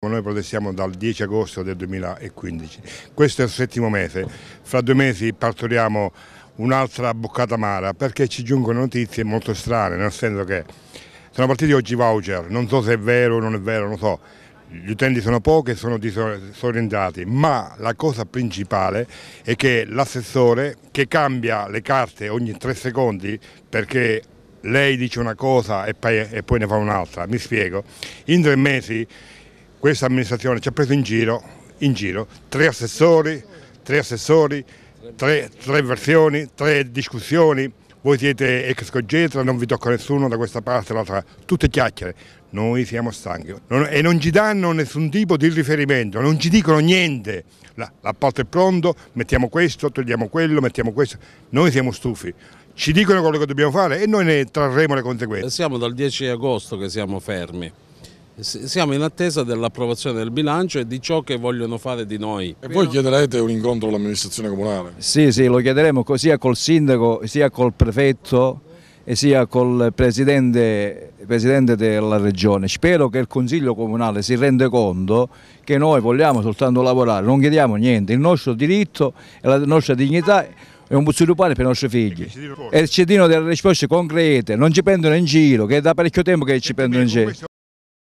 Noi protestiamo dal 10 agosto del 2015, questo è il settimo mese, fra due mesi partoriamo un'altra boccata amara perché ci giungono notizie molto strane, nel senso che sono partiti oggi i voucher, non so se è vero o non è vero, non so, gli utenti sono pochi e sono disorientati, ma la cosa principale è che l'assessore che cambia le carte ogni tre secondi perché lei dice una cosa e poi, ne fa un'altra, mi spiego, in tre mesi questa amministrazione ci ha preso in giro, in giro tre assessori, tre assessori, tre, tre versioni, tre discussioni, voi siete ex Cogetra, non vi tocca nessuno da questa parte all'altra, tutte chiacchiere. Noi siamo stanchi non, e non ci danno nessun tipo di riferimento, non ci dicono niente. L'appalto è pronto, mettiamo questo, togliamo quello, mettiamo questo. Noi siamo stufi. Ci dicono quello che dobbiamo fare e noi ne trarremo le conseguenze. Siamo dal 10 agosto che siamo fermi siamo in attesa dell'approvazione del bilancio e di ciò che vogliono fare di noi. E voi chiederete un incontro all'amministrazione comunale? Sì, sì, lo chiederemo sia col sindaco sia col prefetto e sia col presidente, presidente della regione. Spero che il Consiglio Comunale si renda conto che noi vogliamo soltanto lavorare, non chiediamo niente, il nostro diritto e la nostra dignità è un buzzo di pane per i nostri figli. E ci diano delle risposte concrete, non ci prendono in giro, che è da parecchio tempo che ci prendono in giro.